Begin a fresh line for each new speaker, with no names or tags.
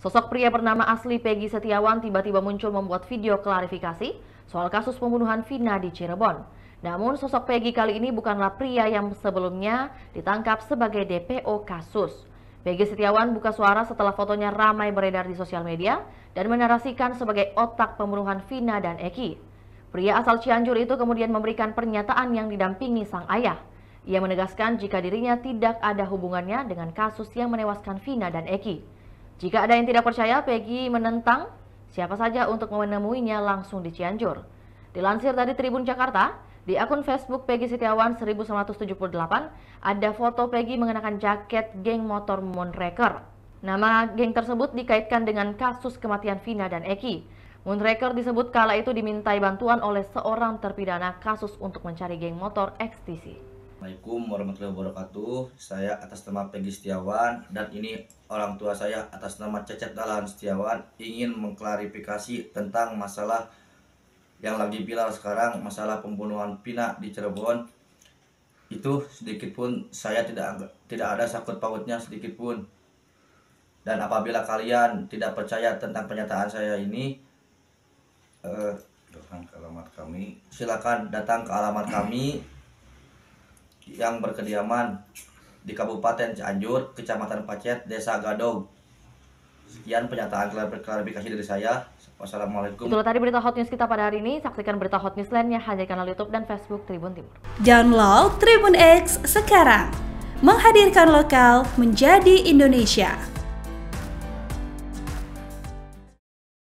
Sosok pria bernama asli Peggy Setiawan tiba-tiba muncul membuat video klarifikasi soal kasus pembunuhan Vina di Cirebon. Namun sosok Peggy kali ini bukanlah pria yang sebelumnya ditangkap sebagai DPO kasus. Peggy Setiawan buka suara setelah fotonya ramai beredar di sosial media dan menarasikan sebagai otak pembunuhan Vina dan Eki. Pria asal Cianjur itu kemudian memberikan pernyataan yang didampingi sang ayah. Ia menegaskan jika dirinya tidak ada hubungannya dengan kasus yang menewaskan Vina dan Eki. Jika ada yang tidak percaya, Peggy menentang siapa saja untuk menemuinya langsung di Cianjur. Dilansir dari Tribun Jakarta, di akun Facebook Peggy Setiawan 1978 ada foto Peggy mengenakan jaket geng motor Moonraker. Nama geng tersebut dikaitkan dengan kasus kematian Vina dan Eki. Moonraker disebut kala itu dimintai bantuan oleh seorang terpidana kasus untuk mencari geng motor ekstisi.
Assalamualaikum warahmatullahi wabarakatuh. Saya atas nama Peggy Setiawan dan ini orang tua saya atas nama Cecep Dalan Setiawan ingin mengklarifikasi tentang masalah yang lagi viral sekarang, masalah pembunuhan Pina di Cirebon. Itu sedikit pun saya tidak tidak ada sakut pautnya sedikit pun. Dan apabila kalian tidak percaya tentang pernyataan saya ini eh, ke alamat kami. Silakan datang ke alamat kami yang berkediaman di Kabupaten Cianjur, Kecamatan Pacet, Desa Gadog. Sekian pernyataan klarifikasi dari saya. Wassalamualaikum. Itulah tadi
berita hot news kita pada hari ini. Saksikan berita hot news lainnya hanya di kanal YouTube dan Facebook Tribun Timur. Download Tribun X sekarang. Menghadirkan lokal menjadi Indonesia.